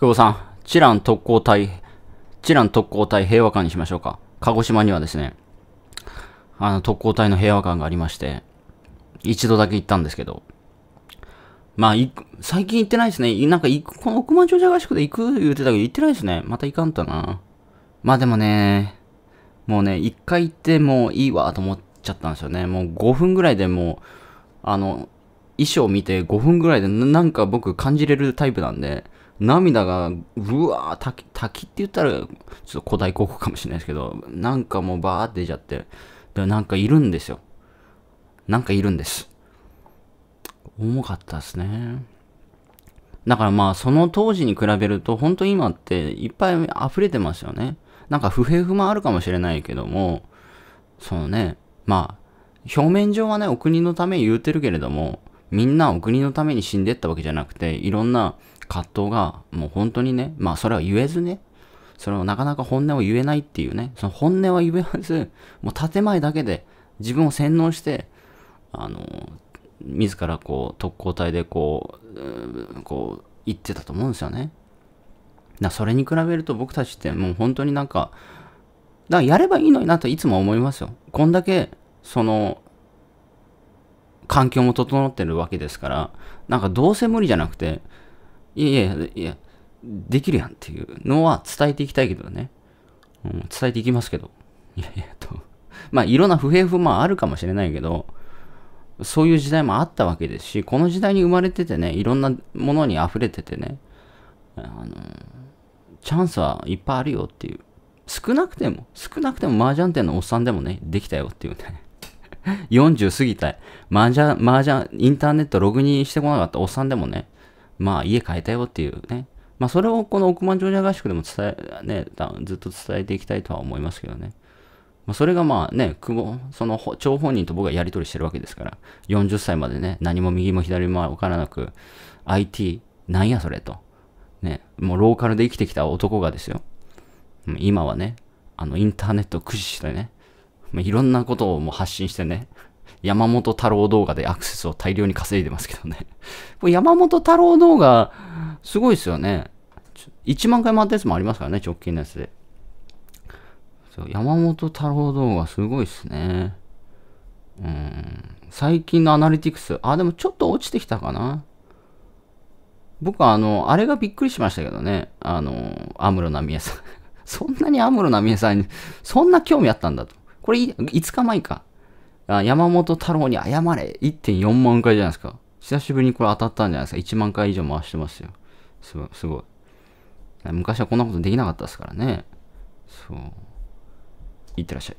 久保さん、チラン特攻隊、チラン特攻隊平和館にしましょうか。鹿児島にはですね、あの、特攻隊の平和館がありまして、一度だけ行ったんですけど、まあ、最近行ってないですね。なんか、この億万長者合宿で行く言うてたけど、行ってないですね。また行かんとな。まあでもね、もうね、一回行ってもういいわと思っちゃったんですよね。もう5分ぐらいでもう、あの、衣装見て5分ぐらいでなんか僕感じれるタイプなんで、涙が、うわぁ、滝、滝って言ったら、ちょっと古代広告かもしれないですけど、なんかもうバーって出ちゃって、でなんかいるんですよ。なんかいるんです。重かったですね。だからまあ、その当時に比べると、本当今っていっぱい溢れてますよね。なんか不平不満あるかもしれないけども、そのね、まあ、表面上はね、お国のため言うてるけれども、みんなお国のために死んでったわけじゃなくて、いろんな葛藤が、もう本当にね、まあそれは言えずね、それをなかなか本音を言えないっていうね、その本音は言えず、もう建前だけで自分を洗脳して、あの、自らこう、特攻隊でこう、うこう、言ってたと思うんですよね。だそれに比べると僕たちってもう本当になんか、だからやればいいのになといつも思いますよ。こんだけ、その、環境も整ってるわけですから、なんかどうせ無理じゃなくて、いやいや、いや、できるやんっていうのは伝えていきたいけどね。うん、伝えていきますけど。いやいやと。まあいろんな不平不満あるかもしれないけど、そういう時代もあったわけですし、この時代に生まれててね、いろんなものに溢れててね、あの、チャンスはいっぱいあるよっていう。少なくても、少なくても麻雀店のおっさんでもね、できたよっていうね。40 過ぎたい。麻雀、麻雀、インターネットログインしてこなかったおっさんでもね、まあ家変えたよっていうね。まあそれをこの億万長者合宿でも伝え、ね、ずっと伝えていきたいとは思いますけどね。まあ、それがまあね、久保、その、張本人と僕がやり取りしてるわけですから、40歳までね、何も右も左もわからなく、IT、なんやそれと。ね、もうローカルで生きてきた男がですよ。今はね、あの、インターネットを駆使してね、いろんなことをもう発信してね、山本太郎動画でアクセスを大量に稼いでますけどね。こ れ山本太郎動画、すごいですよね。1万回回ったやつもありますからね、直近のやつで。そう山本太郎動画すごいっすね。うん。最近のアナリティクス、あ、でもちょっと落ちてきたかな。僕はあの、あれがびっくりしましたけどね。あの、アムロナミエさん。そんなにアムロナミエさんに、そんな興味あったんだと。これ5日前か。山本太郎に謝れ !1.4 万回じゃないですか。久しぶりにこれ当たったんじゃないですか。1万回以上回してますよ。すごい。すごい昔はこんなことできなかったですからね。そう。いってらっしゃい。